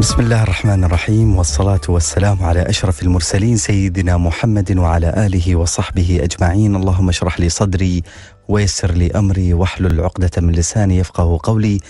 بسم الله الرحمن الرحيم والصلاة والسلام على أشرف المرسلين سيدنا محمد وعلى آله وصحبه أجمعين اللهم اشرح لي صدري ويسر لي أمري واحلل عقدة من لساني يفقه قولي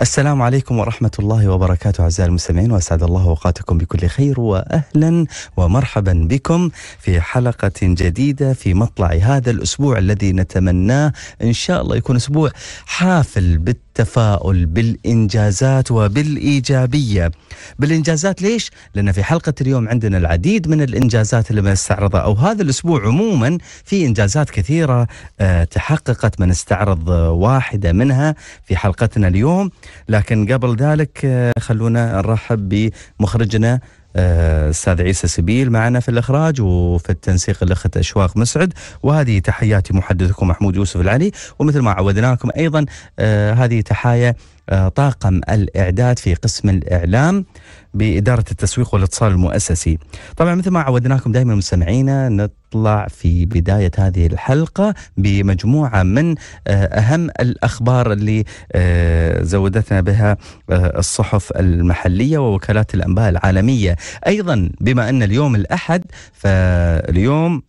السلام عليكم ورحمة الله وبركاته أعزائي المستمعين وأسعد الله أوقاتكم بكل خير وأهلا ومرحبا بكم في حلقة جديدة في مطلع هذا الأسبوع الذي نتمناه إن شاء الله يكون أسبوع حافل بالتالي التفاؤل بالإنجازات وبالإيجابية بالإنجازات ليش؟ لأن في حلقة اليوم عندنا العديد من الإنجازات اللي بنستعرضها أو هذا الأسبوع عموما في إنجازات كثيرة آه، تحققت بنستعرض واحدة منها في حلقتنا اليوم لكن قبل ذلك آه، خلونا نرحب بمخرجنا استاذ عيسى سبيل معنا في الاخراج وفي التنسيق الاخت اشواق مسعد وهذه تحياتي محدثكم محمود يوسف العلي ومثل ما عودناكم ايضا آه، هذه تحايا آه، طاقم الإعداد في قسم الإعلام بإدارة التسويق والاتصال المؤسسي طبعا مثل ما عودناكم دائما مستمعينا نطلع في بداية هذه الحلقة بمجموعة من آه، أهم الأخبار اللي آه، زودتنا بها الصحف المحلية ووكالات الأنباء العالمية أيضا بما أن اليوم الأحد فاليوم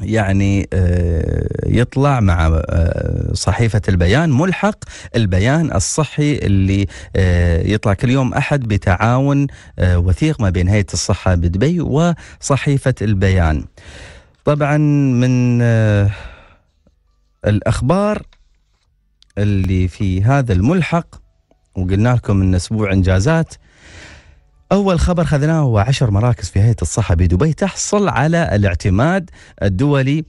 يعني آه، يطلع مع آه، صحيفة البيان ملحق البيان الصحي اللي آه، يطلع كل يوم أحد بتعاون وثيق ما بين هيئة الصحة بدبي وصحيفة البيان طبعا من الأخبار اللي في هذا الملحق وقلنا لكم أن أسبوع إنجازات أول خبر خذناه هو عشر مراكز في هيئة الصحة بدبي تحصل على الاعتماد الدولي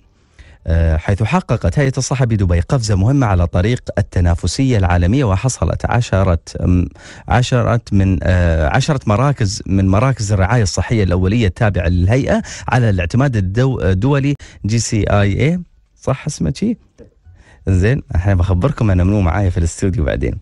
آه، حيث حققت هيئة الصحة بدبي قفزة مهمة على طريق التنافسية العالمية وحصلت عشرة عشرة من آه، عشرة مراكز من مراكز الرعاية الصحية الأولية التابعة للهيئة على الاعتماد الدولي جي سي آي إيه صح اسمه شي؟ زين احنا بخبركم انا منو معايا في الاستوديو بعدين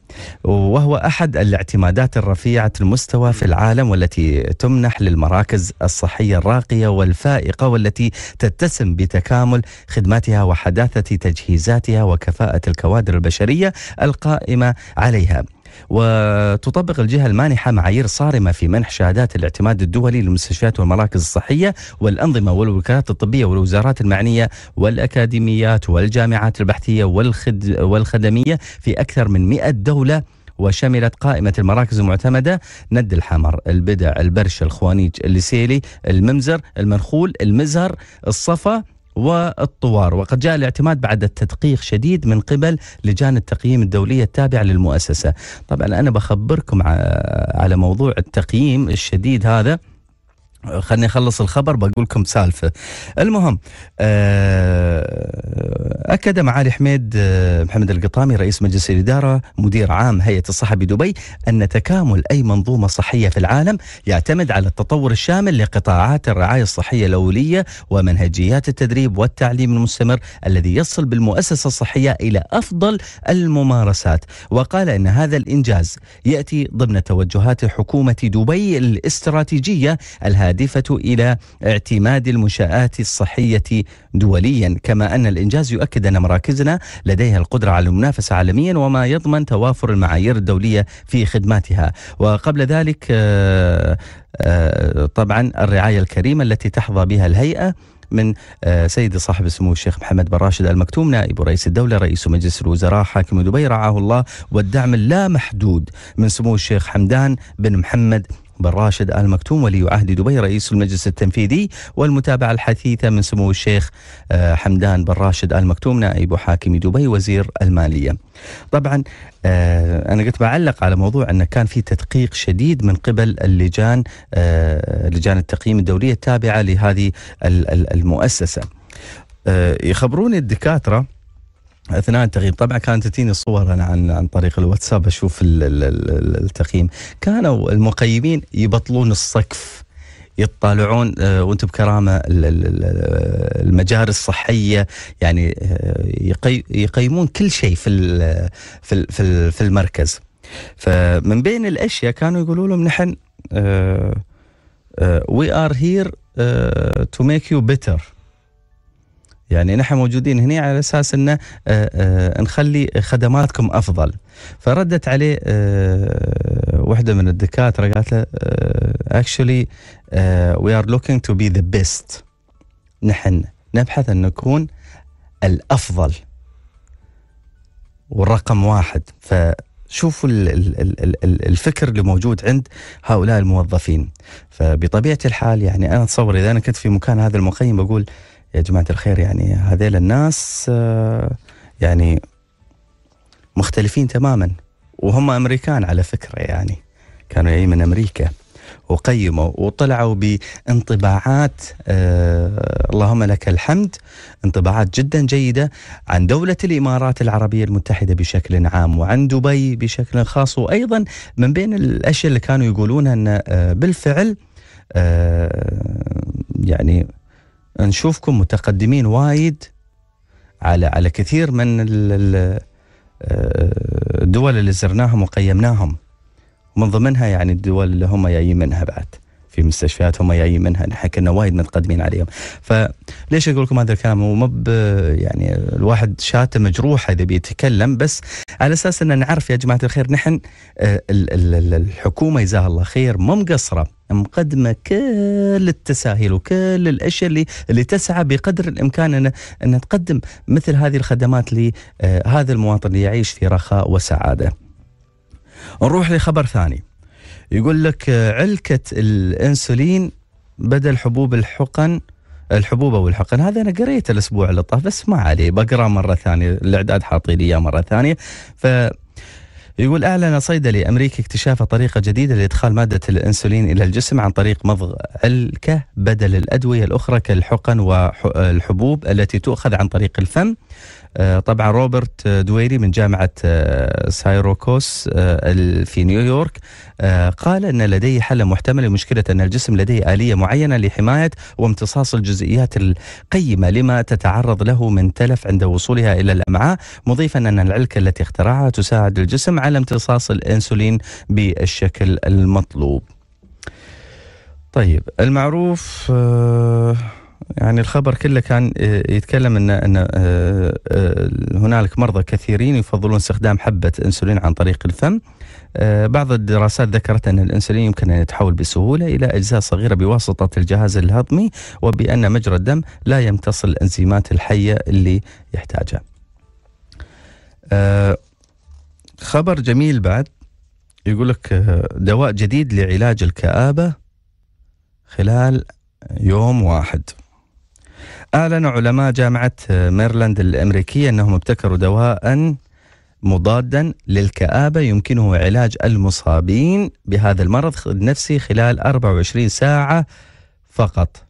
وهو احد الاعتمادات الرفيعه المستوى في العالم والتي تمنح للمراكز الصحيه الراقيه والفائقه والتي تتسم بتكامل خدماتها وحداثه تجهيزاتها وكفاءه الكوادر البشريه القائمه عليها وتطبق الجهة المانحة معايير صارمة في منح شهادات الاعتماد الدولي للمستشفيات والمراكز الصحية والأنظمة والوكالات الطبية والوزارات المعنية والأكاديميات والجامعات البحثية والخد والخدمية في أكثر من 100 دولة وشملت قائمة المراكز المعتمدة ند الحمر البدع البرش الخوانيج الليسيلي الممزر المنخول المزهر الصفا والطوار وقد جاء الاعتماد بعد التدقيق شديد من قبل لجان التقييم الدولية التابعة للمؤسسة طبعا أنا بخبركم على موضوع التقييم الشديد هذا خلني اخلص الخبر بقول لكم سالفه المهم آه، اكد معالي حميد آه، محمد القطامي رئيس مجلس الاداره مدير عام هيئه الصحه بدبي ان تكامل اي منظومه صحيه في العالم يعتمد على التطور الشامل لقطاعات الرعايه الصحيه الاوليه ومنهجيات التدريب والتعليم المستمر الذي يصل بالمؤسسه الصحيه الى افضل الممارسات وقال ان هذا الانجاز ياتي ضمن توجهات حكومه دبي الاستراتيجيه الهادئة الهادفه إلى اعتماد المنشآت الصحية دوليا كما أن الإنجاز يؤكد أن مراكزنا لديها القدرة على المنافسة عالميا وما يضمن توافر المعايير الدولية في خدماتها وقبل ذلك آه، آه، طبعا الرعاية الكريمة التي تحظى بها الهيئة من آه، سيد صاحب السمو الشيخ محمد بن راشد المكتوم نائب رئيس الدولة رئيس مجلس الوزراء حاكم دبي رعاه الله والدعم اللامحدود من سمو الشيخ حمدان بن محمد بن راشد آل مكتوم ولي عهد دبي رئيس المجلس التنفيذي والمتابعة الحثيثة من سمو الشيخ آه، حمدان بن راشد آل مكتوم نائب حاكم دبي وزير المالية طبعا آه، أنا قلت بعلق على موضوع أنه كان في تدقيق شديد من قبل اللجان آه، لجان التقييم الدولية التابعة لهذه المؤسسة يخبروني الدكاترة اثناء التقييم طبعا كانت تجيني الصور انا عن عن طريق الواتساب اشوف التقييم كانوا المقيمين يبطلون السقف يطالعون آه، وانتم بكرامه المجاري الصحيه يعني آه، يقيمون كل شيء في في في المركز فمن بين الاشياء كانوا يقولوا لهم نحن وي ار هير تو ميك يو بيتر يعني نحن موجودين هنا على اساس انه آه، آه، نخلي خدماتكم افضل فردت عليه آه، وحده من الدكاتره قالت له اكشلي وي ار لوكينج تو بي ذا بيست نحن نبحث ان نكون الافضل والرقم واحد فشوفوا الفكر اللي موجود عند هؤلاء الموظفين فبطبيعه الحال يعني انا اتصور اذا انا كنت في مكان هذا المقيم بقول يا جماعة الخير يعني هذيل الناس آه، يعني مختلفين تماما وهم أمريكان على فكرة يعني كانوا جايين من أمريكا وقيموا وطلعوا بانطباعات آه اللهم لك الحمد انطباعات جدا جيدة عن دولة الإمارات العربية المتحدة بشكل عام وعن دبي بشكل خاص وأيضا من بين الأشياء اللي كانوا يقولونها أن آه بالفعل آه يعني نشوفكم متقدمين وايد على على كثير من الدول آه، اللي زرناهم وقيمناهم ومن ضمنها يعني الدول اللي هم جايين منها بعد في مستشفيات هم جايين منها نحن كنا وايد متقدمين عليهم فليش اقول لكم هذا الكلام هو مب يعني الواحد شاته مجروحه اذا بيتكلم بس على اساس ان نعرف يا جماعه الخير نحن آه، الحكومه جزاها الله خير مو مقصره مقدمه كل التساهيل وكل الاشياء اللي اللي تسعى بقدر الامكان ان ان تقدم مثل هذه الخدمات لهذا آه، المواطن اللي يعيش في رخاء وسعاده. نروح لخبر ثاني. يقول لك آه، علكة الأنسولين بدل حبوب الحقن الحبوب او الحقن هذا انا قريته الاسبوع اللي طاف بس ما عليه بقراه مره ثانيه الاعداد حاطين لي اياه مره ثانيه ف يقول اعلن صيدلي امريكي اكتشاف طريقه جديده لادخال ماده الانسولين الى الجسم عن طريق مضغ علكه بدل الادويه الاخرى كالحقن والحبوب التي تؤخذ عن طريق الفم آه، طبعا روبرت دويري من جامعة آه، سايروكوس آه، في نيويورك قال أن لديه حل محتمل لمشكلة أن الجسم لديه آلية معينة لحماية وامتصاص الجزيئات القيمة لما تتعرض له من تلف عند وصولها إلى الأمعاء مضيفا أن العلكة التي اخترعها تساعد الجسم على امتصاص الأنسولين بالشكل المطلوب طيب المعروف آه يعني الخبر كله كان آه، يتكلم ان ان آه، آه، هنالك مرضى كثيرين يفضلون استخدام حبه انسولين عن طريق الفم. بعض الدراسات ذكرت ان الانسولين يمكن ان يتحول بسهوله الى اجزاء صغيره بواسطه الجهاز الهضمي وبان مجرى الدم لا يمتص الانزيمات الحيه اللي يحتاجها. خبر جميل بعد يقول لك دواء جديد لعلاج الكآبه خلال يوم واحد أعلن علماء جامعة ميرلاند الأمريكية أنهم ابتكروا دواء مضادا للكآبة يمكنه علاج المصابين بهذا المرض النفسي خلال 24 ساعة فقط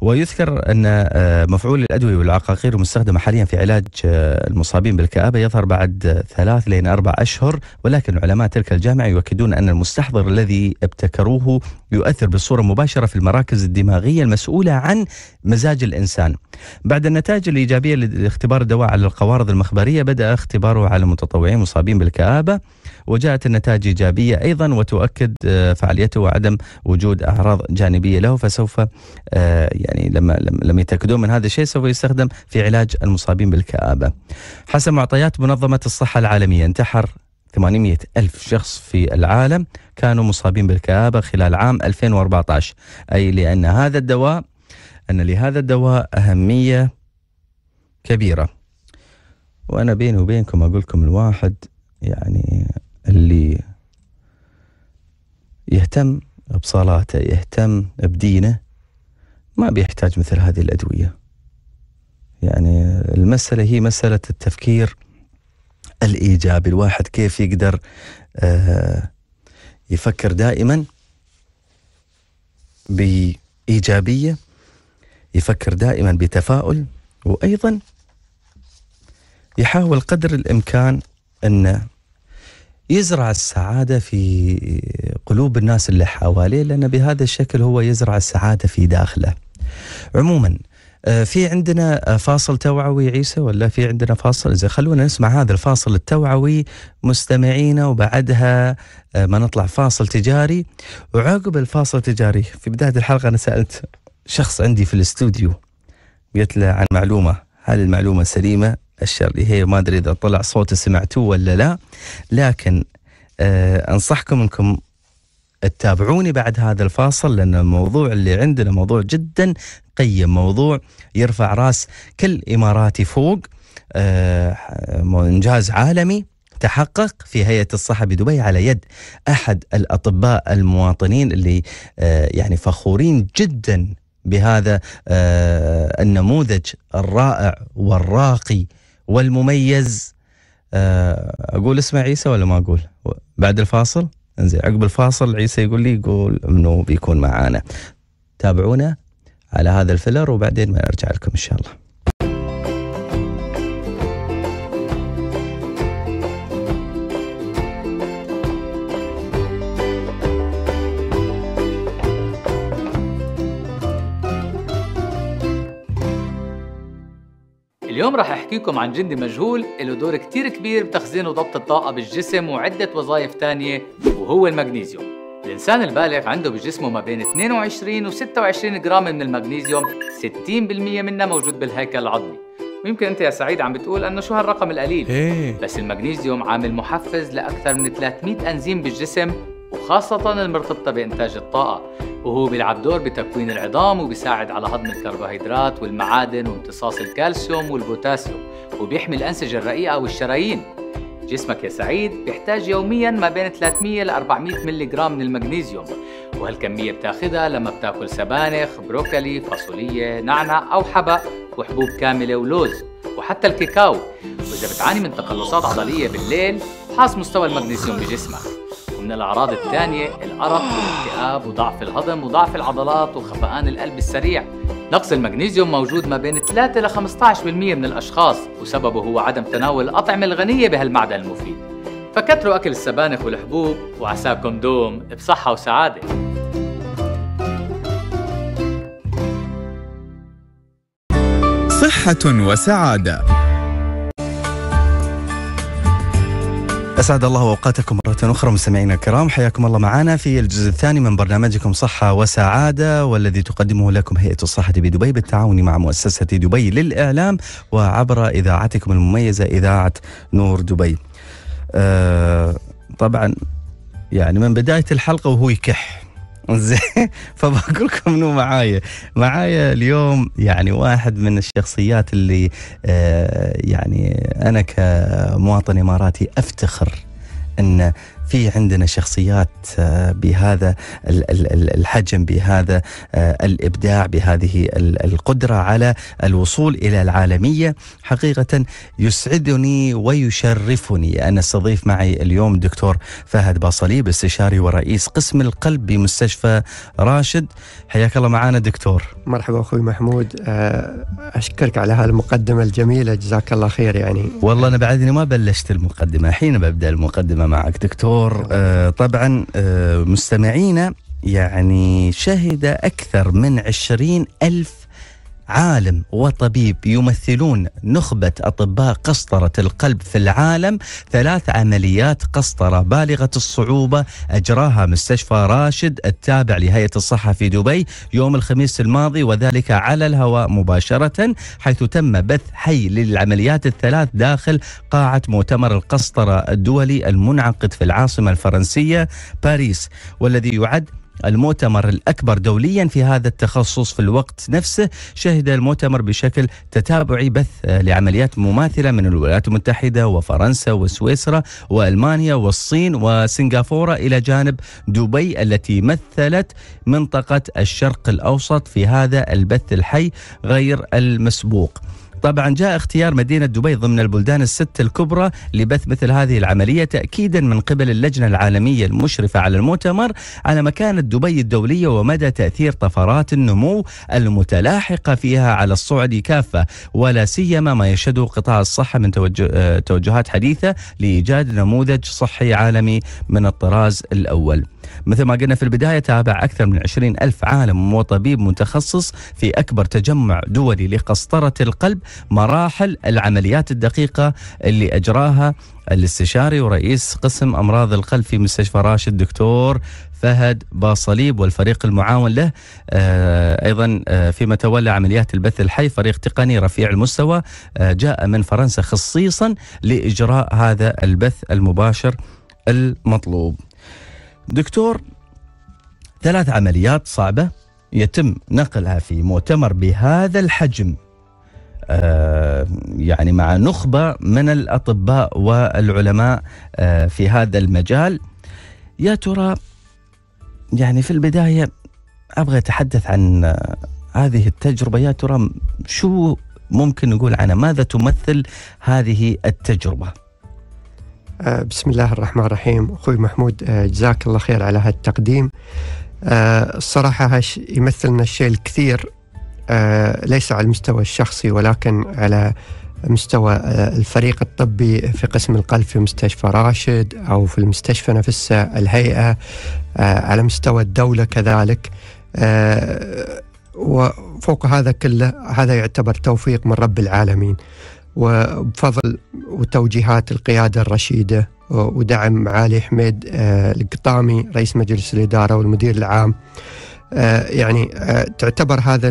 ويذكر أن آه، مفعول الأدوية والعقاقير المستخدمة حاليا في علاج آه، المصابين بالكآبة يظهر بعد ثلاث لين أربع أشهر ولكن علماء تلك الجامعة يؤكدون أن المستحضر الذي ابتكروه يؤثر بصورة مباشرة في المراكز الدماغية المسؤولة عن مزاج الإنسان بعد النتائج الإيجابية لاختبار الدواء على القوارض المخبرية بدأ اختباره على المتطوعين المصابين بالكآبة وجاءت النتائج إيجابية أيضا وتؤكد آه، فعاليته وعدم وجود أعراض جانبية له فسوف آه، يعني لما لم يتأكدون من هذا الشيء سوف يستخدم في علاج المصابين بالكآبة حسب معطيات منظمة الصحة العالمية انتحر 800 ألف شخص في العالم كانوا مصابين بالكآبة خلال عام 2014 أي لأن هذا الدواء أن لهذا الدواء أهمية كبيرة وأنا بيني وبينكم أقول لكم الواحد يعني اللي يهتم بصلاته يهتم بدينه ما بيحتاج مثل هذه الأدوية يعني المسألة هي مسألة التفكير الإيجابي الواحد كيف يقدر آه، يفكر دائما بإيجابية يفكر دائما بتفاؤل وأيضا يحاول قدر الإمكان أن يزرع السعادة في قلوب الناس اللي حواليه لأن بهذا الشكل هو يزرع السعادة في داخله عموما آه، في عندنا فاصل توعوي عيسى ولا في عندنا فاصل إذا خلونا نسمع هذا الفاصل التوعوي مستمعينا وبعدها آه، ما نطلع فاصل تجاري وعقب الفاصل التجاري في بداية الحلقة أنا سألت شخص عندي في الاستوديو قلت له عن معلومة هل المعلومة سليمة الشر إيه، هي ما ادري اذا طلع صوت سمعتوه ولا لا لكن أه انصحكم انكم تتابعوني بعد هذا الفاصل لان الموضوع اللي عندنا موضوع جدا قيم موضوع يرفع راس كل اماراتي فوق أه انجاز عالمي تحقق في هيئة الصحة بدبي على يد أحد الأطباء المواطنين اللي آه، يعني فخورين جدا بهذا آه، النموذج الرائع والراقي والمميز آه، اقول اسمه عيسى ولا ما اقول بعد الفاصل انزين عقب الفاصل عيسى يقول لي يقول انه بيكون معانا تابعونا على هذا الفيلر وبعدين ما ارجع لكم ان شاء الله اليوم رح احكيكم عن جندي مجهول له دور كتير كبير بتخزين وضبط الطاقة بالجسم وعدة وظائف تانية وهو المغنيسيوم الإنسان البالغ عنده بجسمه ما بين 22 و 26 جرام من المغنيسيوم 60% منه موجود بالهيكل العظمي ويمكن انت يا سعيد عم بتقول انه شو هالرقم القليل إيه. بس المغنيسيوم عامل محفز لاكثر من 300 انزيم بالجسم وخاصة المرتبطة بإنتاج الطاقة وهو بيلعب دور بتكوين العظام وبيساعد على هضم الكربوهيدرات والمعادن وامتصاص الكالسيوم والبوتاسيوم وبيحمي الأنسجة الرقيقة والشرايين جسمك يا سعيد بيحتاج يوميا ما بين 300 ل 400 ملغ جرام من المغنيسيوم وهالكمية بتاخذها لما بتاكل سبانخ، بروكلي، فاصولية، نعنع أو حبق وحبوب كاملة ولوز وحتى الكاكاو وإذا بتعاني من تقلصات عضلية بالليل حاس مستوى المغنيسيوم بجسمك من الأعراض الثانية الأرق والاكتئاب وضعف الهضم وضعف العضلات وخفقان القلب السريع نقص المغنيسيوم موجود ما بين 3 ل 15% من الأشخاص وسببه هو عدم تناول الأطعمة الغنية بهالمعدن المفيد فكتروا أكل السبانخ والحبوب وعساكم دوم بصحة وسعادة صحة وسعادة أسعد الله أوقاتكم مرة أخرى مستمعينا الكرام حياكم الله معنا في الجزء الثاني من برنامجكم صحة وسعادة والذي تقدمه لكم هيئة الصحة بدبي بالتعاون مع مؤسسة دبي للإعلام وعبر إذاعتكم المميزة إذاعة نور دبي آه طبعا يعني من بداية الحلقة وهو يكح زين فبقول لكم انه معايا معايا اليوم يعني واحد من الشخصيات اللي آه، يعني انا كمواطن اماراتي افتخر ان في عندنا شخصيات آه، بهذا الحجم بهذا آه، الابداع بهذه القدره على الوصول الى العالميه حقيقه يسعدني ويشرفني ان استضيف معي اليوم دكتور فهد باصليب استشاري ورئيس قسم القلب بمستشفى راشد حياك الله معنا دكتور مرحبا اخوي محمود آه، اشكرك على هالمقدمه الجميله جزاك الله خير يعني والله انا بعدني ما بلشت المقدمه الحين ببدا المقدمه معك دكتور دكتور آه طبعا آه مستمعينا يعني شهد أكثر من عشرين ألف عالم وطبيب يمثلون نخبة أطباء قسطرة القلب في العالم ثلاث عمليات قسطرة بالغة الصعوبة أجراها مستشفى راشد التابع لهيئة الصحة في دبي يوم الخميس الماضي وذلك على الهواء مباشرة حيث تم بث حي للعمليات الثلاث داخل قاعة مؤتمر القسطرة الدولي المنعقد في العاصمة الفرنسية باريس والذي يعد المؤتمر الأكبر دوليا في هذا التخصص في الوقت نفسه شهد المؤتمر بشكل تتابعي بث لعمليات مماثلة من الولايات المتحدة وفرنسا وسويسرا وألمانيا والصين وسنغافورة إلى جانب دبي التي مثلت منطقة الشرق الأوسط في هذا البث الحي غير المسبوق طبعا جاء اختيار مدينة دبي ضمن البلدان الست الكبرى لبث مثل هذه العملية تأكيدا من قبل اللجنة العالمية المشرفة على المؤتمر على مكانة دبي الدولية ومدى تأثير طفرات النمو المتلاحقة فيها على الصعد كافة ولا سيما ما يشهده قطاع الصحة من آه، توجهات حديثة لإيجاد نموذج صحي عالمي من الطراز الأول مثل ما قلنا في البداية تابع أكثر من عشرين ألف عالم وطبيب متخصص في أكبر تجمع دولي لقسطرة القلب مراحل العمليات الدقيقة اللي أجراها الاستشاري ورئيس قسم أمراض القلب في مستشفى راشد دكتور فهد باصليب والفريق المعاون له آه، ايضا آه، فيما تولى عمليات البث الحي فريق تقني رفيع المستوى آه، جاء من فرنسا خصيصا لاجراء هذا البث المباشر المطلوب دكتور ثلاث عمليات صعبة يتم نقلها في مؤتمر بهذا الحجم آه يعني مع نخبة من الأطباء والعلماء آه في هذا المجال يا ترى يعني في البداية أبغى أتحدث عن آه، هذه التجربة يا ترى شو ممكن نقول عنها ماذا تمثل هذه التجربة آه، بسم الله الرحمن الرحيم أخوي محمود آه، جزاك الله خير على هالتقديم آه، الصراحة هاش يمثلنا الشيء الكثير ليس على المستوى الشخصي ولكن على مستوى الفريق الطبي في قسم القلب في مستشفى راشد أو في المستشفى نفسه الهيئة على مستوى الدولة كذلك وفوق هذا كله هذا يعتبر توفيق من رب العالمين وبفضل وتوجيهات القيادة الرشيدة ودعم علي حميد آه، القطامي رئيس مجلس الإدارة والمدير العام آه، يعني آه، تعتبر هذا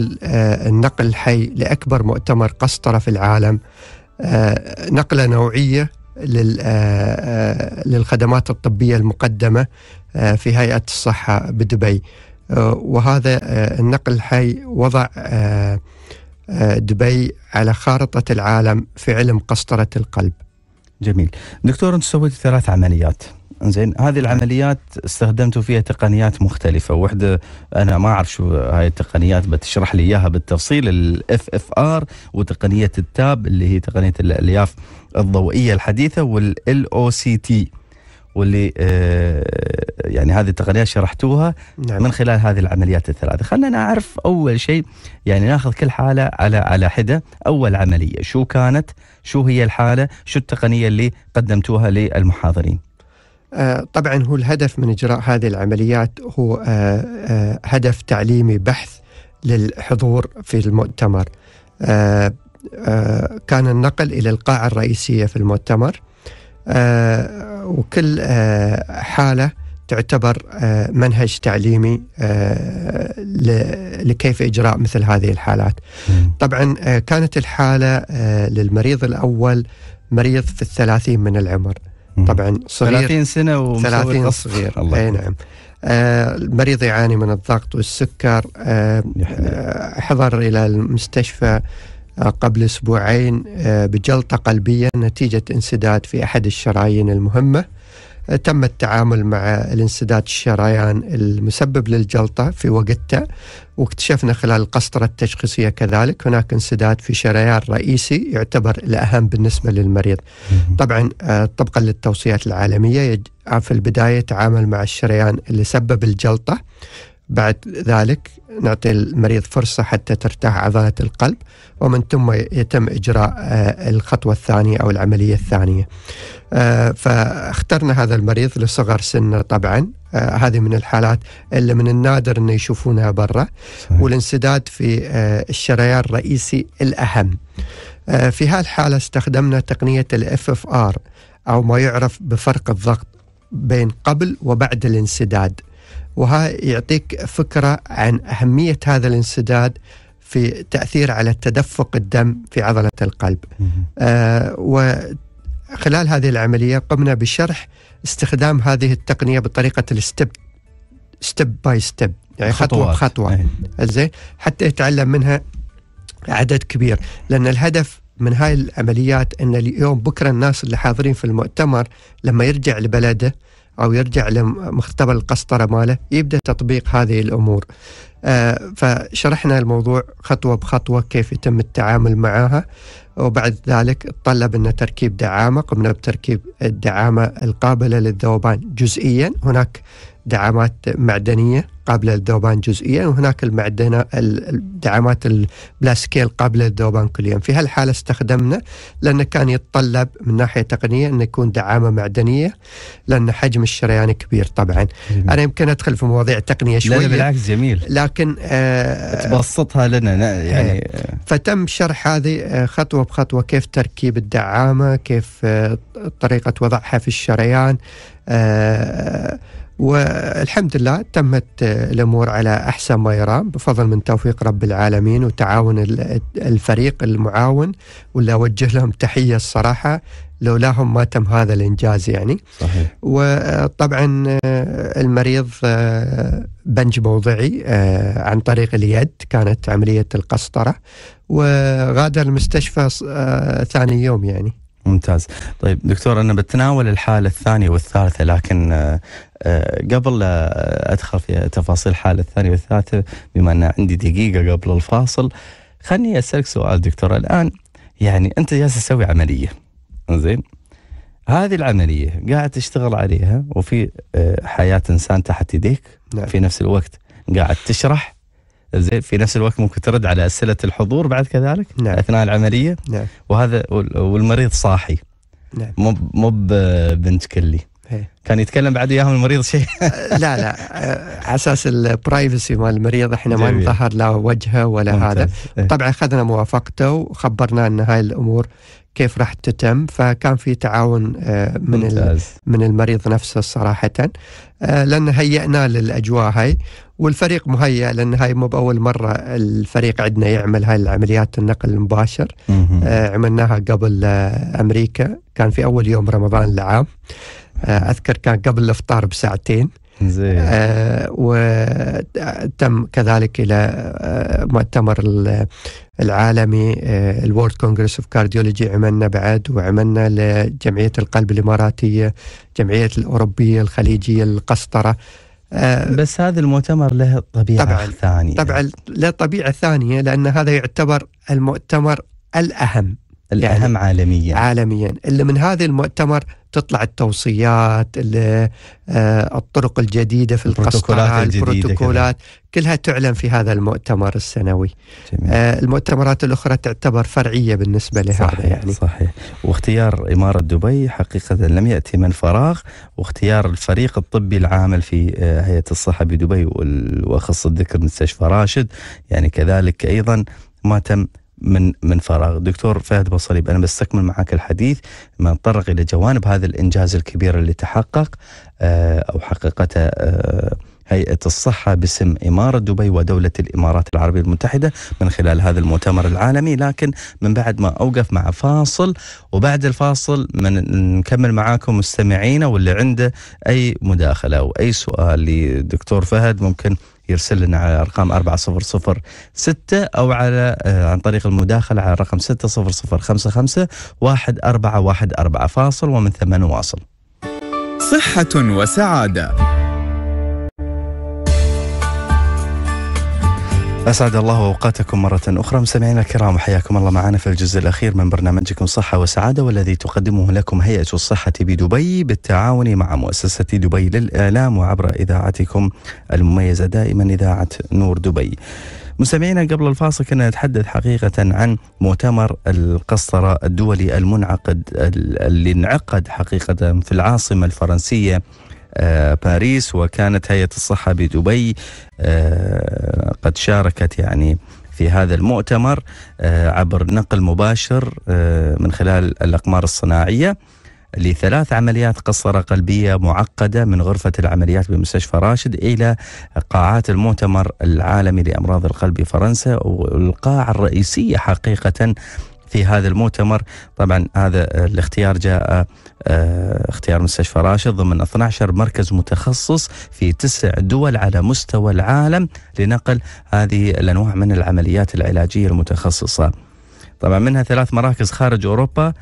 النقل الحي لأكبر مؤتمر قسطرة في العالم نقلة نوعية للخدمات الطبية المقدمة في هيئة الصحة بدبي وهذا النقل الحي وضع آه، دبي على خارطة العالم في علم قسطرة القلب جميل دكتور أنت سويت ثلاث عمليات زين هذه العمليات استخدمتوا فيها تقنيات مختلفه وحده انا ما اعرف شو هاي التقنيات بتشرح لي اياها بالتفصيل الاف اف ار وتقنيه التاب اللي هي تقنيه الالياف الضوئيه الحديثه والال او سي تي واللي آه، يعني هذه التقنيات شرحتوها نعم. من خلال هذه العمليات الثلاثه خلنا نعرف اول شيء يعني ناخذ كل حاله على على حده اول عمليه شو كانت شو هي الحاله شو التقنيه اللي قدمتوها للمحاضرين آه، طبعا هو الهدف من اجراء هذه العمليات هو آه، هدف تعليمي بحث للحضور في المؤتمر كان النقل الى القاعه الرئيسيه في المؤتمر آه، وكل آه، حالة تعتبر آه، منهج تعليمي لكيف إجراء مثل هذه الحالات طبعا كانت الحالة للمريض الأول مريض في الثلاثين من العمر طبعا صغير 30 سنة ثلاثين صغير الله أي نعم المريض يعاني من الضغط والسكر حضر إلى المستشفى آه، قبل اسبوعين آه، بجلطه قلبيه نتيجه انسداد في احد الشرايين المهمه آه، تم التعامل مع الانسداد الشريان المسبب للجلطه في وقتها واكتشفنا خلال القسطره التشخيصيه كذلك هناك انسداد في شريان رئيسي يعتبر الاهم بالنسبه للمريض. طبعا طبقا للتوصيات العالميه في البدايه تعامل مع الشريان اللي سبب الجلطه بعد ذلك نعطي المريض فرصة حتى ترتاح عضلة القلب ومن ثم يتم إجراء آه، الخطوة الثانية أو العملية الثانية آه، فاخترنا هذا المريض لصغر سنه طبعا آه، هذه من الحالات اللي من النادر أن يشوفونها برا والانسداد في الشريان الرئيسي الأهم في هالحالة استخدمنا تقنية الاف اف ار أو ما يعرف بفرق الضغط بين قبل وبعد الانسداد وها يعطيك فكرة عن أهمية هذا الانسداد في تأثير على تدفق الدم في عضلة القلب آه وخلال هذه العملية قمنا بشرح استخدام هذه التقنية بطريقة الستب ستيب باي ستيب يعني خطوة بخطوة إيه. زين حتى يتعلم منها عدد كبير لأن الهدف من هاي العمليات أن اليوم بكرة الناس اللي حاضرين في المؤتمر لما يرجع لبلده او يرجع لمختبر القسطره ماله يبدا تطبيق هذه الامور. آه، فشرحنا الموضوع خطوه بخطوه كيف يتم التعامل معها وبعد ذلك طلب أن تركيب دعامة قمنا بتركيب الدعامة القابلة للذوبان جزئيا هناك دعامات معدنيه قابله للذوبان جزئيا وهناك المعدنه الدعامات البلاسكيل قابله للذوبان كليا في هالحاله استخدمنا لانه كان يتطلب من ناحيه تقنيه انه يكون دعامه معدنيه لان حجم الشريان كبير طبعا جميل. انا يمكن ادخل في مواضيع تقنيه شويه لا بالعكس جميل لكن آه تبسطها لنا إيه. يعني آه فتم شرح هذه آه، خطوه بخطوه كيف تركيب الدعامه كيف آه طريقه وضعها في الشريان آه والحمد لله تمت الامور على احسن ما يرام بفضل من توفيق رب العالمين وتعاون الفريق المعاون ولا اوجه لهم تحيه الصراحه لولاهم ما تم هذا الانجاز يعني صحيح. وطبعا آه، المريض آه، بنج موضعي آه، عن طريق اليد كانت عمليه القسطره وغادر المستشفى ثاني يوم يعني ممتاز طيب دكتور أنا بتناول الحالة الثانية والثالثة لكن آه، آه، قبل أدخل في تفاصيل الحالة الثانية والثالثة بما أن عندي دقيقة قبل الفاصل خلني أسألك سؤال دكتور الآن يعني أنت جالس تسوي عملية زين هذه العملية قاعد تشتغل عليها وفي آه، حياة إنسان تحت يديك نعم. في نفس الوقت قاعد تشرح زين في نفس الوقت ممكن ترد على اسئله الحضور بعد كذلك نعم. اثناء العمليه نعم. وهذا والمريض صاحي نعم مو مو بنت كلي هي. إيه. كان يتكلم بعد وياهم المريض شيء لا لا على اساس البرايفسي مال المريض احنا ما نظهر لا وجهه ولا ممتاز. هذا إيه. طبعا اخذنا موافقته وخبرناه ان هاي الامور كيف راح تتم فكان في تعاون آه، من ممتاز. من المريض نفسه صراحه آه، لان هيئنا للاجواء هاي والفريق مهيئ لان هاي مو باول مره الفريق عندنا يعمل هاي العمليات النقل المباشر آه، عملناها قبل امريكا كان في اول يوم رمضان العام اذكر كان قبل الافطار بساعتين آه وتم كذلك الى آه، مؤتمر العالمي آه، الورد كونغرس اوف كارديولوجي عملنا بعد وعملنا لجمعيه القلب الاماراتيه، جمعيه الاوروبيه الخليجيه القسطره آه بس هذا المؤتمر له طبيعه طبعا ثانيه طبعا له طبيعه ثانيه لان هذا يعتبر المؤتمر الاهم الاهم يعني عالميا عالميا اللي من هذا المؤتمر تطلع التوصيات آه، الطرق الجديدة في القسطرة البروتوكولات كلها تعلن في هذا المؤتمر السنوي جميل. آه، المؤتمرات الأخرى تعتبر فرعية بالنسبة لهذا صحيح يعني صحيح واختيار إمارة دبي حقيقة لم يأتي من فراغ واختيار الفريق الطبي العامل في آه، هيئة الصحة بدبي وأخص الذكر مستشفى راشد يعني كذلك أيضا ما تم من من فراغ دكتور فهد بصليب انا بستكمل معك الحديث ما نتطرق الى جوانب هذا الانجاز الكبير اللي تحقق آه، او حققته آه، هيئه الصحه باسم اماره دبي ودوله الامارات العربيه المتحده من خلال هذا المؤتمر العالمي لكن من بعد ما اوقف مع فاصل وبعد الفاصل من نكمل معاكم مستمعينا واللي عنده اي مداخله او اي سؤال لدكتور فهد ممكن يرسل لنا على ارقام 4006 او على آه، عن طريق المداخله على رقم 60055 1414 فاصل ومن ثم نواصل. صحة وسعادة أسعد الله أوقاتكم مرة أخرى مستمعينا الكرام وحياكم الله معنا في الجزء الأخير من برنامجكم صحة وسعادة والذي تقدمه لكم هيئة الصحة بدبي بالتعاون مع مؤسسة دبي للإعلام وعبر إذاعتكم المميزة دائما إذاعة نور دبي. مستمعينا قبل الفاصل كنا نتحدث حقيقة عن مؤتمر القسطرة الدولي المنعقد اللي انعقد حقيقة في العاصمة الفرنسية آه، باريس وكانت هيئة الصحة بدبي آه، قد شاركت يعني في هذا المؤتمر آه، عبر نقل مباشر من خلال الأقمار الصناعية لثلاث عمليات قصرة قلبية معقدة من غرفة العمليات بمستشفى راشد إلى قاعات المؤتمر العالمي لأمراض القلب بفرنسا والقاعة الرئيسية حقيقة في هذا المؤتمر طبعا هذا الاختيار جاء آه، اختيار مستشفى راشد ضمن 12 مركز متخصص في تسع دول على مستوى العالم لنقل هذه الانواع من العمليات العلاجيه المتخصصه. طبعا منها ثلاث مراكز خارج اوروبا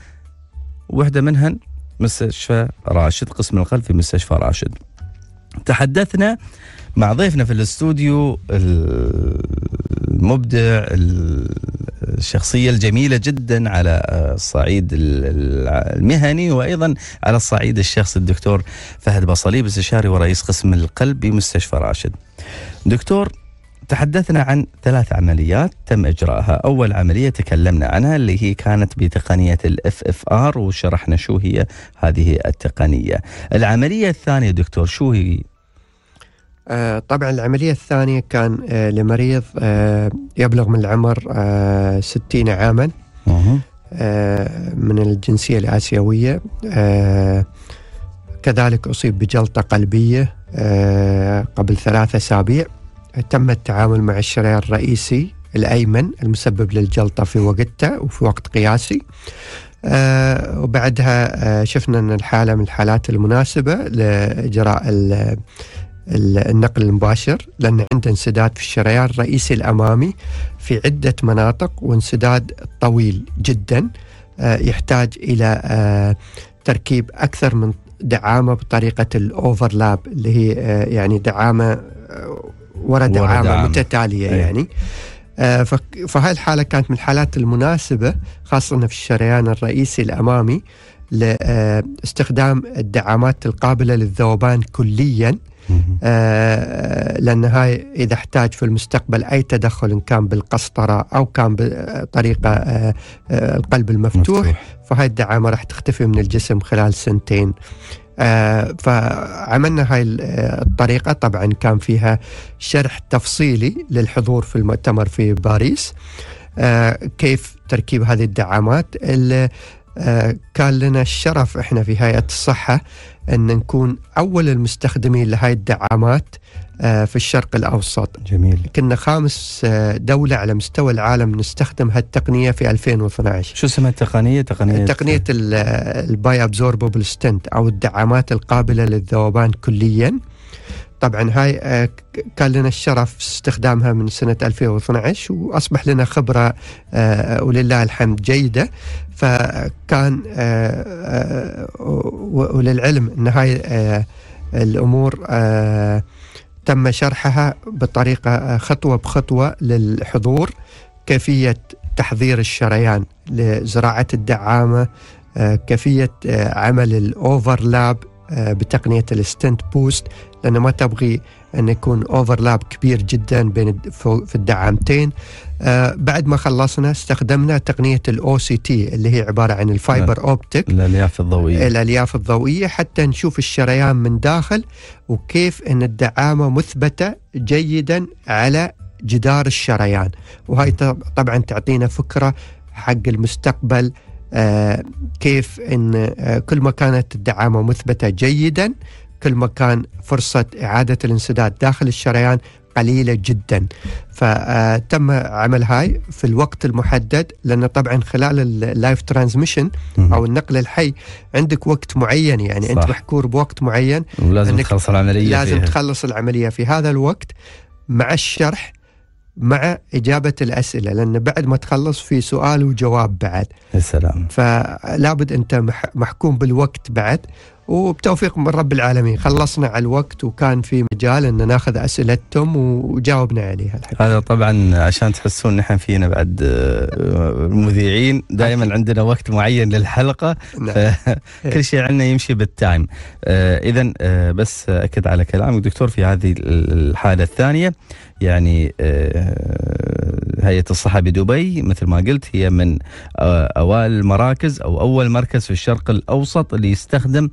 وحده منهن مستشفى راشد قسم القلب في مستشفى راشد. تحدثنا مع ضيفنا في الاستوديو المبدع الشخصية الجميلة جدا على آه، الصعيد المهني وأيضا على الصعيد الشخصي الدكتور فهد بصليب استشاري ورئيس قسم القلب بمستشفى راشد دكتور تحدثنا عن ثلاث عمليات تم اجراءها، اول عمليه تكلمنا عنها اللي هي كانت بتقنيه الاف اف ار وشرحنا شو هي هذه التقنيه. العمليه الثانيه دكتور شو هي آه، طبعا العملية الثانية كان آه، لمريض آه، يبلغ من العمر 60 عاما من الجنسية الآسيوية كذلك أصيب بجلطة قلبية قبل ثلاثة أسابيع تم التعامل مع الشريان الرئيسي الأيمن المسبب للجلطة في وقتها وفي وقت قياسي آه وبعدها آه شفنا ان الحاله من الحالات المناسبه لاجراء النقل المباشر لأن عنده انسداد في الشريان الرئيسي الأمامي في عدة مناطق وانسداد طويل جدا آه، يحتاج إلى آه، تركيب أكثر من دعامة بطريقة الأوفرلاب اللي هي آه، يعني دعامة ورا دعامة, متتالية أي. أيوة. يعني فهاي الحالة كانت من الحالات المناسبة خاصة في الشريان الرئيسي الأمامي لاستخدام الدعامات القابلة للذوبان كليا آه لأن هاي إذا احتاج في المستقبل أي تدخل إن كان بالقسطرة أو كان بطريقة آه آه القلب المفتوح فهاي الدعامة راح تختفي من الجسم خلال سنتين آه فعملنا هاي آه، الطريقة طبعا كان فيها شرح تفصيلي للحضور في المؤتمر في باريس آه كيف تركيب هذه الدعامات آه، كان لنا الشرف احنا في هيئه الصحه ان نكون اول المستخدمين لهذه الدعامات آه، في الشرق الاوسط. جميل. كنا خامس آه، دوله على مستوى العالم نستخدم هالتقنيه في 2012. شو اسمها التقنيه؟ تقنيه تقنيه الباي ابزوربل ستنت او الدعامات القابله للذوبان كليا. طبعا هاي آه، كان لنا الشرف استخدامها من سنة 2012 وأصبح لنا خبرة آه، ولله الحمد جيدة فكان آه، وللعلم أن هاي الأمور تم شرحها بطريقة خطوة بخطوة للحضور كيفية تحضير الشريان لزراعة الدعامة كيفية عمل الأوفرلاب آه، بتقنيه الستنت بوست لانه ما تبغي ان يكون اوفرلاب كبير جدا بين في الدعامتين آه، بعد ما خلصنا استخدمنا تقنيه الاو سي تي اللي هي عباره عن الفايبر اوبتيك الالياف الضوئيه الالياف الضوئيه حتى نشوف الشريان من داخل وكيف ان الدعامه مثبته جيدا على جدار الشريان وهي طبعا تعطينا فكره حق المستقبل آه، كيف ان آه، كل ما كانت الدعامه مثبته جيدا كل ما كان فرصه اعاده الانسداد داخل الشريان قليلة جدا فتم آه، عمل هاي في الوقت المحدد لأن طبعا خلال اللايف ترانزميشن أو النقل الحي عندك وقت معين يعني صح. أنت محكور بوقت معين ولازم تخلص العملية لازم فيها. تخلص العملية في هذا الوقت مع الشرح مع إجابة الأسئلة لأن بعد ما تخلص في سؤال وجواب بعد السلام فلابد أنت محكوم بالوقت بعد وبتوفيق من رب العالمين خلصنا على الوقت وكان في مجال ان ناخذ اسئلتهم وجاوبنا عليها الحقيقة. هذا طبعا عشان تحسون نحن فينا بعد آه، المذيعين دائما عندنا وقت معين للحلقه نعم. إيه. كل شيء عندنا يمشي بالتايم آه، اذا آه، بس اكد على كلامك دكتور في هذه الحاله الثانيه يعني هيئه الصحه بدبي مثل ما قلت هي من اوائل المراكز او اول مركز في الشرق الاوسط اللي يستخدم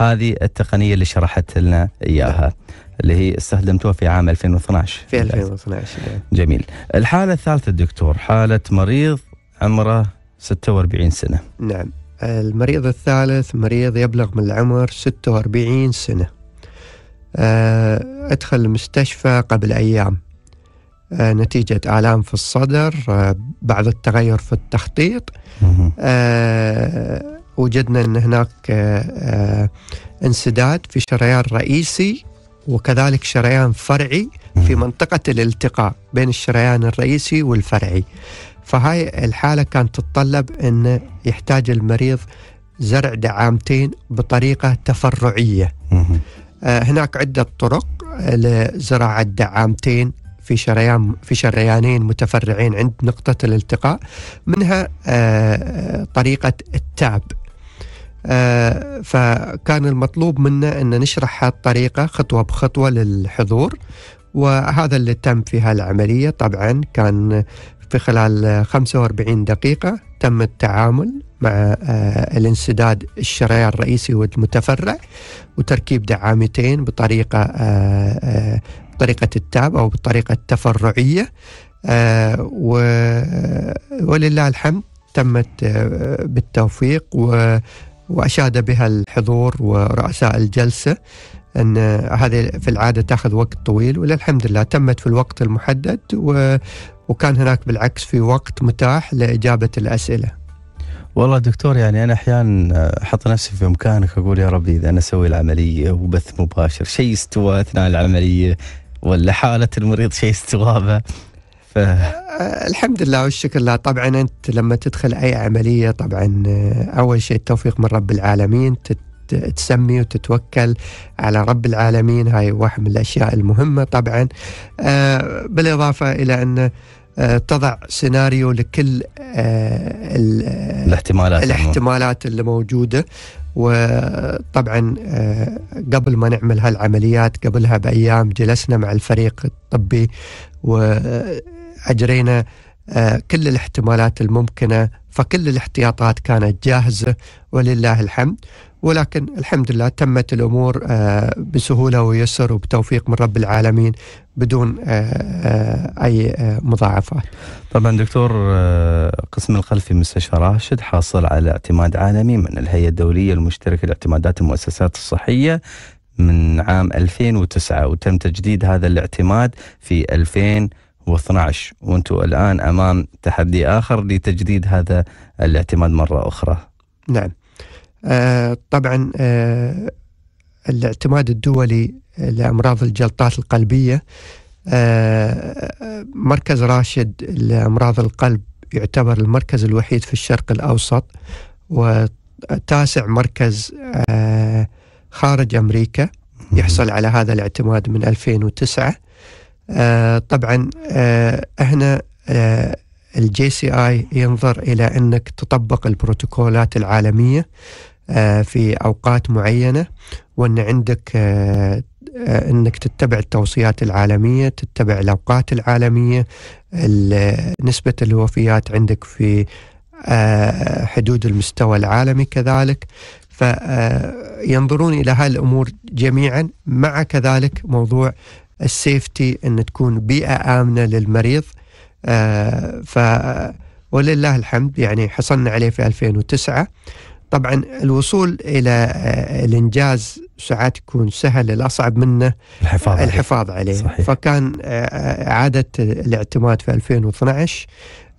هذه التقنيه اللي شرحت لنا اياها اللي هي استخدمتوها في عام 2012 في 2012 نعم. جميل الحاله الثالثه دكتور حاله مريض عمره 46 سنه نعم المريض الثالث مريض يبلغ من العمر 46 سنة آه، أدخل المستشفى قبل أيام آه، نتيجة آلام في الصدر آه، بعض التغير في التخطيط وجدنا أن هناك آه، آه، انسداد في شريان رئيسي وكذلك شريان فرعي في منطقة الالتقاء بين الشريان الرئيسي والفرعي فهاي الحالة كانت تتطلب أن يحتاج المريض زرع دعامتين بطريقة تفرعية آه، هناك عدة طرق لزراعة دعامتين في شريان في شريانين متفرعين عند نقطة الالتقاء منها طريقة التاب آه فكان المطلوب منا أن نشرح الطريقة خطوة بخطوة للحضور وهذا اللي تم في هالعملية طبعا كان في خلال 45 دقيقة تم التعامل مع آه الانسداد الشريان الرئيسي والمتفرع وتركيب دعامتين بطريقة آه, آه، بطريقة التاب أو بطريقه التفرعية آه، آه، ولله الحمد تمت بالتوفيق و وأشاد بها الحضور ورؤساء الجلسة أن هذه في العادة تأخذ وقت طويل وللحمد لله تمت في الوقت المحدد و وكان هناك بالعكس في وقت متاح لإجابة الأسئلة والله دكتور يعني انا احيانا احط نفسي في مكانك اقول يا ربي اذا انا اسوي العمليه وبث مباشر شيء استوى اثناء العمليه ولا حاله المريض شيء استوابه ف الحمد لله والشكر لله طبعا انت لما تدخل اي عمليه طبعا آه، اول شيء التوفيق من رب العالمين تسمي وتتوكل على رب العالمين هاي واحد من الاشياء المهمه طبعا آه، بالاضافه الى ان آه، تضع سيناريو لكل الاحتمالات الاحتمالات اللي موجوده وطبعا قبل ما نعمل هالعمليات قبلها بايام جلسنا مع الفريق الطبي و أجرينا آه، كل الاحتمالات الممكنة فكل الاحتياطات كانت جاهزة ولله الحمد ولكن الحمد لله تمت الأمور آه، بسهولة ويسر وبتوفيق من رب العالمين بدون آه، أي مضاعفات طبعا دكتور قسم القلب في مستشفى راشد حاصل على اعتماد عالمي من الهيئة الدولية المشتركة لاعتمادات المؤسسات الصحية من عام 2009 وتم تجديد هذا الاعتماد في 2000 و 12 وانتم الان امام تحدي اخر لتجديد هذا الاعتماد مره اخرى. نعم. آه طبعا آه الاعتماد الدولي لامراض الجلطات القلبيه آه مركز راشد لامراض القلب يعتبر المركز الوحيد في الشرق الاوسط وتاسع مركز آه، خارج امريكا يحصل على هذا الاعتماد من 2009 آه طبعا آه هنا آه الجي سي اي ينظر الى انك تطبق البروتوكولات العالميه آه، في اوقات معينه وان عندك آه، آه، انك تتبع التوصيات العالميه، تتبع الاوقات العالميه، نسبه الوفيات عندك في حدود المستوى العالمي كذلك فينظرون الى هاي الامور جميعا مع كذلك موضوع السيفتي ان تكون بيئه امنه للمريض آه ف ولله الحمد يعني حصلنا عليه في 2009 طبعا الوصول الى آه، الانجاز ساعات يكون سهل الاصعب منه الحفاظ عليه, الحفاظ عليه. صحيح. فكان آه، اعاده الاعتماد في 2012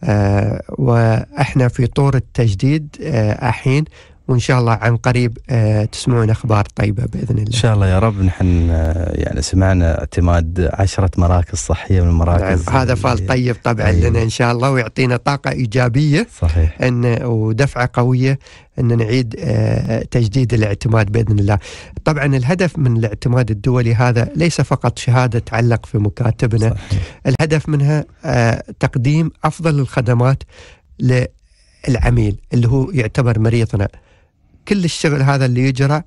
آه، واحنا في طور التجديد الحين وان شاء الله عن قريب آه، تسمعون اخبار طيبه باذن الله. ان شاء الله يا رب نحن آه، يعني سمعنا اعتماد عشرة مراكز صحيه من المراكز نعم. هذا فال طيب طبعا أيوه. لنا ان شاء الله ويعطينا طاقه ايجابيه صحيح ان ودفعه قويه ان نعيد آه، تجديد الاعتماد باذن الله. طبعا الهدف من الاعتماد الدولي هذا ليس فقط شهاده تعلق في مكاتبنا صحيح. الهدف منها تقديم افضل الخدمات للعميل اللي هو يعتبر مريضنا. كل الشغل هذا اللي يجرى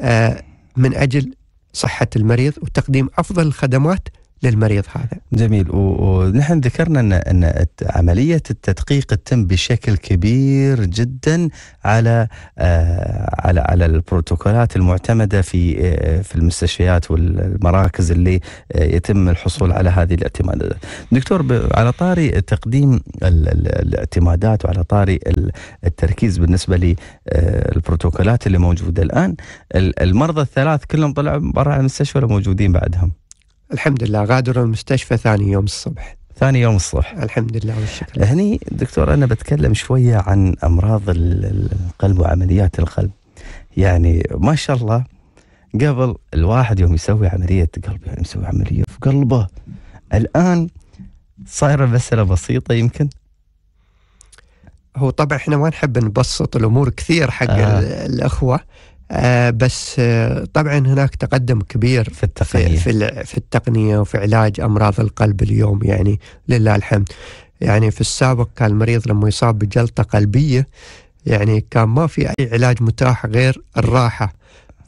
آه، من اجل صحه المريض وتقديم افضل الخدمات للمريض هذا جميل ونحن ذكرنا ان ان عمليه التدقيق تتم بشكل كبير جدا على آه، على على البروتوكولات المعتمده في آه، في المستشفيات والمراكز اللي آه، يتم الحصول على هذه الاعتمادات. دكتور على طاري تقديم الاعتمادات وعلى طاري التركيز بالنسبه للبروتوكولات اللي موجوده الان المرضى الثلاث كلهم طلعوا برا المستشفى ولا موجودين بعدهم؟ الحمد لله غادروا المستشفى ثاني يوم الصبح ثاني يوم الصبح الحمد لله والشكر هني دكتور أنا بتكلم شوية عن أمراض القلب وعمليات القلب يعني ما شاء الله قبل الواحد يوم يسوي عملية قلب يعني يسوي عملية في قلبه الآن صايرة مسألة بسيطة يمكن هو طبعا احنا ما نحب نبسط الامور كثير حق آه. الاخوه آه، بس آه، طبعا هناك تقدم كبير في التقنية في, في التقنية وفي علاج أمراض القلب اليوم يعني لله الحمد يعني في السابق كان المريض لما يصاب بجلطة قلبية يعني كان ما في أي علاج متاح غير الراحة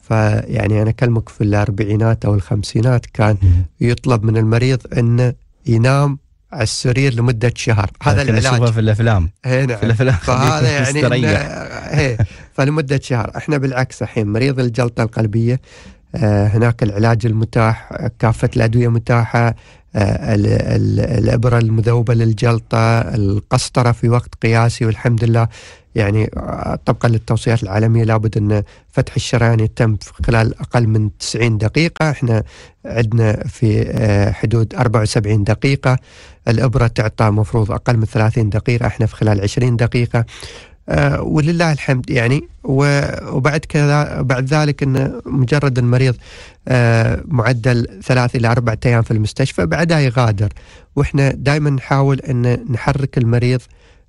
فيعني أنا أكلمك في الأربعينات أو الخمسينات كان يطلب من المريض أنه ينام على السرير لمده شهر هذا العلاج في الافلام اي نعم في الافلام فهذا يعني إيه فلمده شهر احنا بالعكس الحين مريض الجلطه القلبيه آه، هناك العلاج المتاح كافه الادويه متاحه آه، الابره المذوبه للجلطه القسطره في وقت قياسي والحمد لله يعني آه، طبقا للتوصيات العالميه لابد ان فتح الشرائين يتم خلال اقل من 90 دقيقه، احنا عندنا في آه، حدود 74 دقيقه، الابره تعطى مفروض اقل من 30 دقيقه، احنا في خلال 20 دقيقه. آه، ولله الحمد يعني وبعد كذا بعد ذلك ان مجرد المريض معدل ثلاث الى اربع ايام في المستشفى بعدها يغادر واحنا دائما نحاول ان نحرك المريض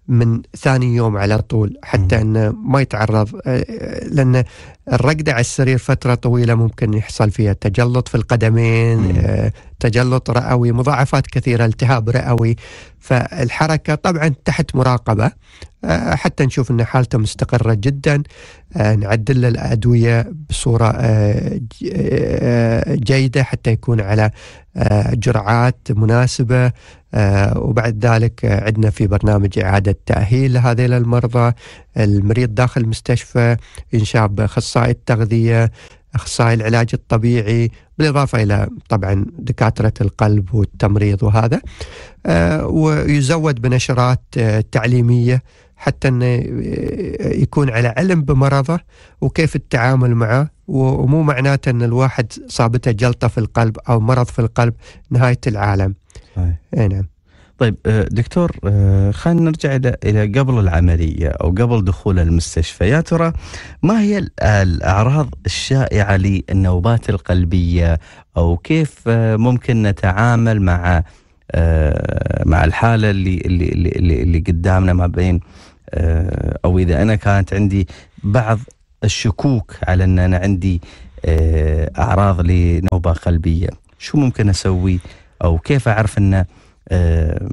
من ثاني يوم على طول حتى انه ما يتعرض آه، آه، لان الرقده على السرير فتره طويله ممكن يحصل فيها تجلط في القدمين آه، تجلط رئوي مضاعفات كثيره التهاب رئوي فالحركه طبعا تحت مراقبه حتى نشوف ان حالته مستقره جدا آه، نعدل له الأدوية بصورة آه، آه، جيدة حتى يكون على جرعات مناسبة وبعد ذلك عندنا في برنامج إعادة تأهيل لهذه المرضى المريض داخل المستشفى ينشاب أخصائي التغذية أخصائي العلاج الطبيعي بالإضافة إلى طبعا دكاترة القلب والتمريض وهذا ويزود بنشرات تعليمية حتى انه آه، آه، يكون على علم بمرضه وكيف التعامل معه ومو معناته ان الواحد صابته جلطه في القلب او مرض في القلب نهايه العالم. اي نعم. طيب آه، دكتور خلينا نرجع الى الى قبل العمليه او قبل دخول المستشفى يا ترى ما هي الاعراض الشائعه للنوبات القلبيه او كيف ممكن نتعامل مع مع الحاله اللي اللي, اللي قدامنا ما بين آه، او اذا انا كانت عندي بعض الشكوك على ان انا عندي آه، اعراض لنوبه قلبيه شو ممكن اسوي او كيف اعرف ان آه،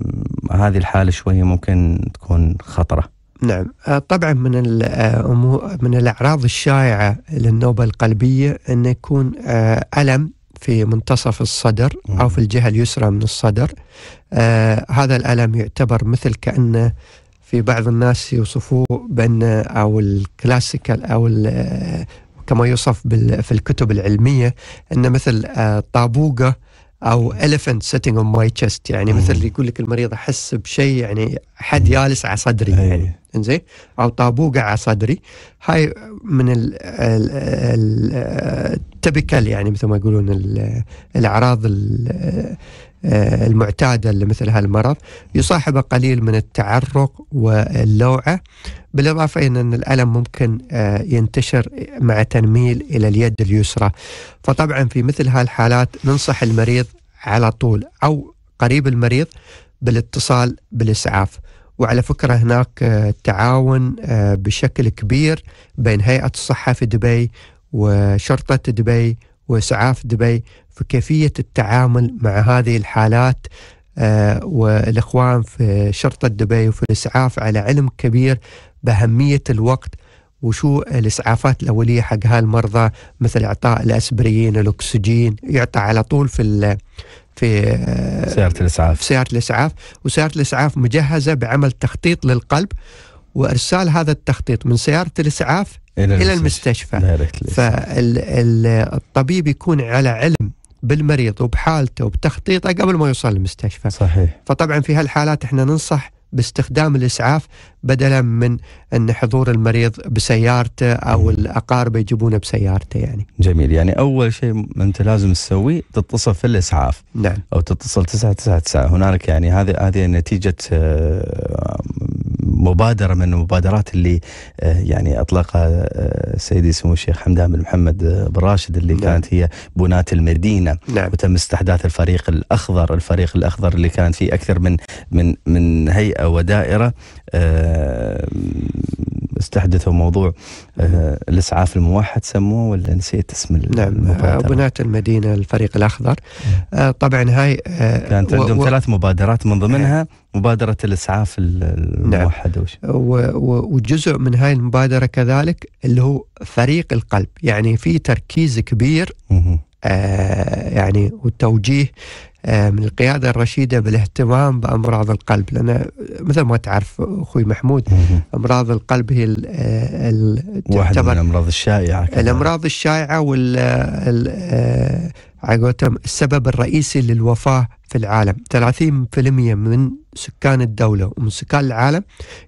هذه الحاله شويه ممكن تكون خطره نعم طبعا من الأمور من الاعراض الشائعه للنوبه القلبيه ان يكون الم في منتصف الصدر او في الجهه اليسرى من الصدر آه هذا الالم يعتبر مثل كانه في بعض الناس يوصفوه بأن أو الكلاسيكال أو كما يوصف في الكتب العلمية أن مثل آه، طابوقة او elephant sitting on my chest يعني مثل يقول لك المريض احس بشيء يعني حد يالس على صدري يعني انزين او طابوقه على صدري هاي من التبكل آه، يعني مثل ما يقولون الاعراض آه، المعتادة لمثل هالمرض يصاحبه قليل من التعرق واللوعة بالإضافة إلى أن الألم ممكن آه، ينتشر مع تنميل إلى اليد اليسرى فطبعا في مثل هالحالات ننصح المريض على طول أو قريب المريض بالاتصال بالإسعاف وعلى فكرة هناك آه، تعاون بشكل كبير بين هيئة الصحة في دبي وشرطة دبي وإسعاف دبي في كيفية التعامل مع هذه الحالات آه، والإخوان في شرطة دبي وفي الإسعاف على علم كبير بأهمية الوقت وشو الاسعافات الاوليه حق هالمرضى مثل اعطاء الاسبرين الاكسجين يعطى على طول في في آه، سياره الاسعاف في سياره الاسعاف وسياره الاسعاف مجهزه بعمل تخطيط للقلب وارسال هذا التخطيط من سياره الاسعاف الى, إلى المستشفى, فالطبيب يكون على علم بالمريض وبحالته وبتخطيطه قبل ما يوصل المستشفى صحيح فطبعا في هالحالات احنا ننصح باستخدام الاسعاف بدلا من ان حضور المريض بسيارته او الاقارب يجيبونه بسيارته يعني. جميل يعني اول شيء انت لازم تسويه تتصل في الاسعاف. نعم. او تتصل 999 هنالك يعني هذه هذه نتيجه آه، مبادره من المبادرات اللي آه، يعني اطلقها آه، سيدي سمو الشيخ حمدان بن محمد آه، بن راشد اللي نعم. كانت هي بناة المدينه نعم. وتم استحداث الفريق الاخضر، الفريق الاخضر اللي كان فيه اكثر من من من هيئه ودائره استحدثوا موضوع الاسعاف الموحد سموه ولا نسيت اسم نعم بناة المدينه الفريق الاخضر نعم. طبعا هاي كانت عندهم و... ثلاث مبادرات من ضمنها نعم. مبادرة الإسعاف الموحدة نعم. وجزء من هاي المبادرة كذلك اللي هو فريق القلب يعني في تركيز كبير آه يعني وتوجيه آه من القيادة الرشيدة بالاهتمام بأمراض القلب لأن مثل ما تعرف أخوي محمود أمراض القلب هي ال ال واحدة من الأمراض الشائعة كمان. الأمراض الشائعة وال آه، السبب الرئيسي للوفاة في العالم 30% من سكان الدولة ومن سكان العالم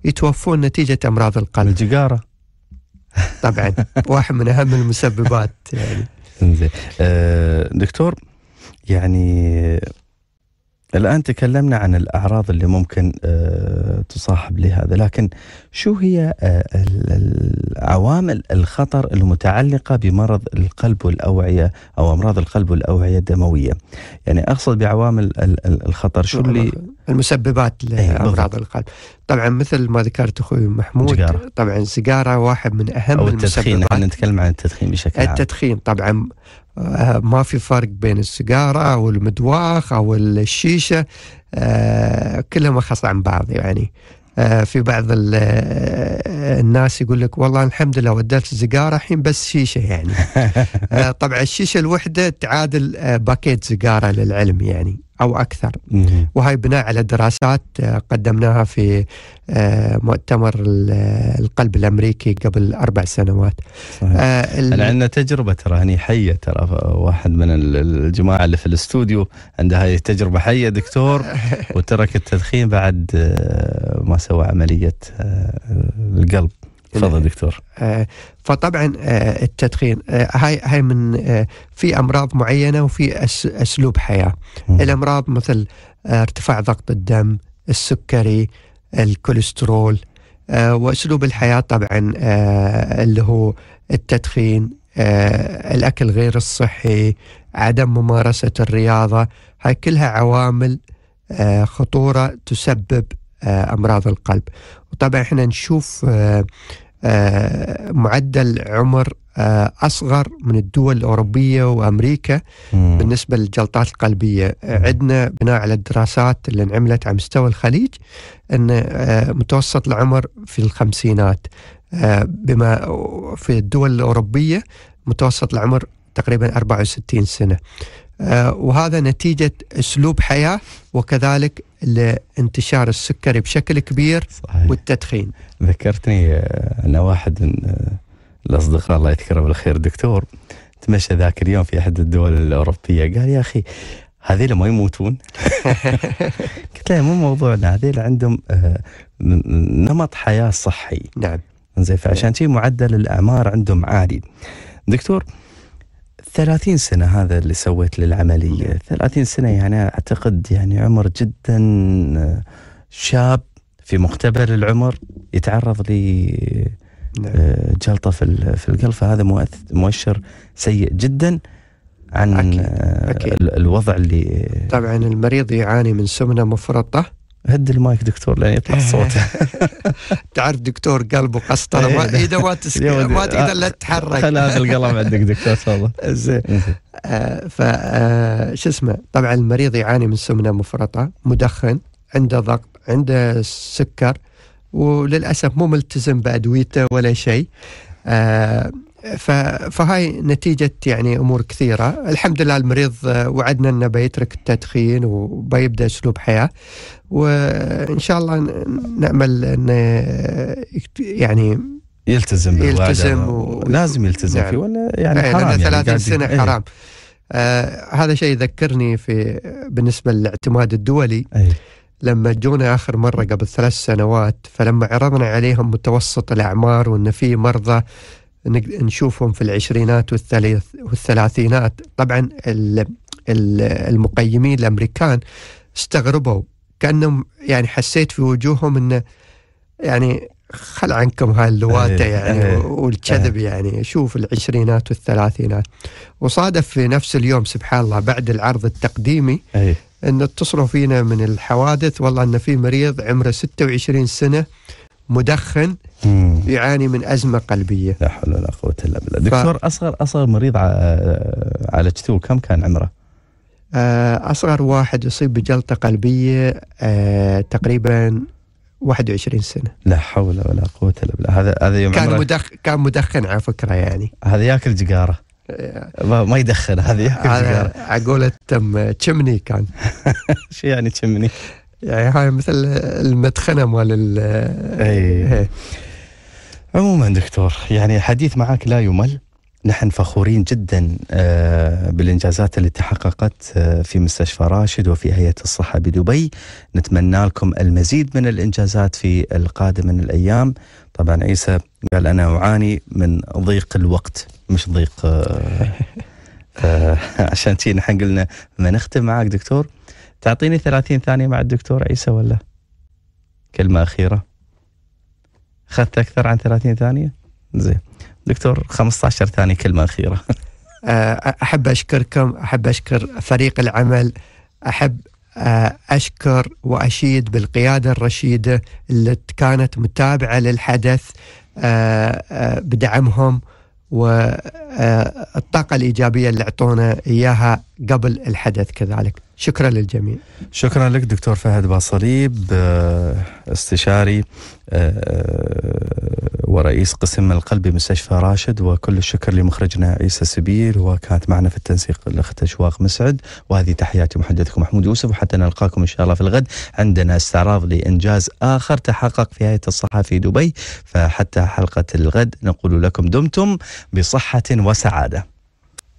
يتوفون نتيجة أمراض القلب الجقارة طبعا واحد من أهم المسببات يعني آه، دكتور يعني الآن تكلمنا عن الأعراض اللي ممكن آه، تصاحب لهذا لكن شو هي آه، عوامل الخطر المتعلقة بمرض القلب والأوعية أو أمراض القلب والأوعية الدموية يعني أقصد بعوامل الخطر شو اللي المسببات إيه، لأمراض القلب طبعا مثل ما ذكرت اخوي محمود سجارة. طبعا السيجاره واحد من اهم أو التدخين المسببات نتكلم عن التدخين بشكل عام التدخين طبعا آه، ما في فرق بين السيجارة أو المدواخ أو الشيشة آه، كلها مخص عن بعض يعني آه، في بعض الناس يقول لك والله الحمد لله ودلت السيجاره الحين بس شيشه يعني طبعا الشيشه الوحده تعادل باكيت سيجاره للعلم يعني أو أكثر وهي بناء على دراسات آه، قدمناها في آه، مؤتمر القلب الأمريكي قبل أربع سنوات صحيح. آه أنا عندنا تجربة ترى هني حية ترى واحد من الجماعة اللي في الاستوديو عندها هاي تجربة حية دكتور وترك التدخين بعد آه، ما سوى عملية القلب تفضل دكتور آه، فطبعا آه، التدخين آه، هاي هاي من في امراض معينه وفي اسلوب حياه الامراض مثل ارتفاع ضغط الدم السكري الكوليسترول واسلوب الحياه طبعا اللي هو التدخين الاكل غير الصحي عدم ممارسه الرياضه هاي كلها عوامل خطوره تسبب امراض القلب وطبعا احنا نشوف معدل عمر آه، اصغر من الدول الاوروبيه وامريكا مم. بالنسبه للجلطات القلبيه عندنا بناء على الدراسات اللي انعملت على مستوى الخليج ان آه، متوسط العمر في الخمسينات آه، بما في الدول الاوروبيه متوسط العمر تقريبا 64 سنه آه، وهذا نتيجة أسلوب حياة وكذلك لانتشار السكري بشكل كبير صحيح. والتدخين ذكرتني آه، أن واحد من آه، الأصدقاء الله يذكره بالخير دكتور تمشى ذاك اليوم في أحد الدول الأوروبية قال يا أخي هذه ما يموتون قلت له مو موضوعنا هذيل عندهم نمط حياة صحي نعم زين فعشان كذي معدل الأعمار عندهم عالي دكتور 30 سنة هذا اللي سويت للعملية 30 نعم. سنة يعني أعتقد يعني عمر جدا آه، شاب في مقتبل العمر يتعرض ل نعم. آه، جلطة في في القلب فهذا مؤشر سيء جدا عن أكيد. آه، أكيد. الوضع اللي طبعا المريض يعاني من سمنة مفرطة هد المايك دكتور لان يطلع الصوت إيه. تعرف دكتور قلبه قسطره ما إيه. ما تقدر لا تتحرك خل هذا القلم عندك دكتور تفضل زين إيه. آه، ف آه، شو اسمه طبعا المريض يعاني من سمنه مفرطه مدخن عنده ضغط عنده سكر وللاسف مو ملتزم بادويته ولا شيء آه، فهاي نتيجة يعني أمور كثيرة الحمد لله المريض آه، وعدنا أنه بيترك التدخين وبيبدأ أسلوب حياة وإن شاء الله نأمل أنه آه، يعني يلتزم يلتزم و... لازم يلتزم يعني فيه ولا يعني إيه، حرام يعني 30 يعني سنة ايه. حرام آه هذا شيء يذكرني في بالنسبة للاعتماد الدولي أيه. لما جونا اخر مره قبل ثلاث سنوات فلما عرضنا عليهم متوسط الاعمار وان في مرضى نشوفهم في العشرينات والثلاثينات طبعا المقيمين الامريكان استغربوا كانهم يعني حسيت في وجوههم انه يعني خل عنكم هاي هاللواته إيه، يعني أيه والكذب أيه يعني شوف العشرينات والثلاثينات وصادف في نفس اليوم سبحان الله بعد العرض التقديمي أيه ان اتصلوا فينا من الحوادث والله ان في مريض عمره 26 سنه مدخن يعاني من ازمه قلبيه لا حول ولا قوه الا بالله دكتور ف... اصغر اصغر مريض عالجتوه كم كان عمره آه، اصغر واحد اصيب بجلطه قلبيه آه، تقريبا 21 سنه لا حول ولا قوه الا بالله هذا هذا يوم كان مدخن كان مدخن على فكره يعني هذا ياكل سيجاره آه، ما يدخن هذا ياكل على قولة تم تشمني كان شو يعني تشمني؟ يعني هاي مثل المدخنه مال ال إيه. إيه. عموما دكتور يعني حديث معك لا يمل نحن فخورين جدا آه، بالانجازات اللي تحققت آه، في مستشفى راشد وفي هيئه الصحه بدبي نتمنى لكم المزيد من الانجازات في القادم من الايام طبعا عيسى قال انا اعاني من ضيق الوقت مش ضيق آه، عشان تي نحن قلنا ما نختم معك دكتور تعطيني 30 ثانية مع الدكتور عيسى ولا كلمة أخيرة أخذت أكثر عن 30 ثانية زين دكتور 15 ثانية كلمة أخيرة آه، أحب أشكركم أحب أشكر فريق العمل أحب آه، أشكر وأشيد بالقيادة الرشيدة اللي كانت متابعة للحدث آه، بدعمهم والطاقة الإيجابية اللي أعطونا إياها قبل الحدث كذلك شكرا للجميع شكرا لك دكتور فهد باصليب استشاري آه، آه، ورئيس قسم القلب بمستشفى راشد وكل الشكر لمخرجنا عيسى سبيل وكانت معنا في التنسيق الاخت اشواق مسعد وهذه تحياتي محدثكم محمود يوسف وحتى نلقاكم ان شاء الله في الغد عندنا استعراض لانجاز اخر تحقق في هيئه الصحه في دبي فحتى حلقه الغد نقول لكم دمتم بصحه وسعاده